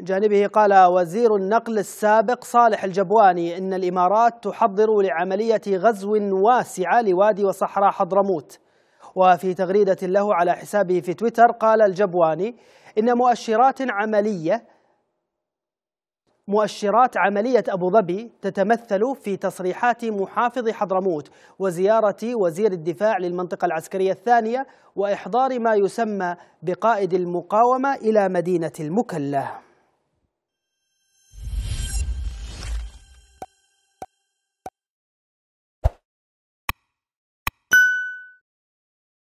من جانبه قال وزير النقل السابق صالح الجبواني إن الإمارات تحضر لعملية غزو واسعة لوادي وصحراء حضرموت وفي تغريدة له على حسابه في تويتر قال الجبواني إن مؤشرات عملية مؤشرات عملية أبو ظبي تتمثل في تصريحات محافظ حضرموت وزيارة وزير الدفاع للمنطقة العسكرية الثانية وإحضار ما يسمى بقائد المقاومة إلى مدينة المكلة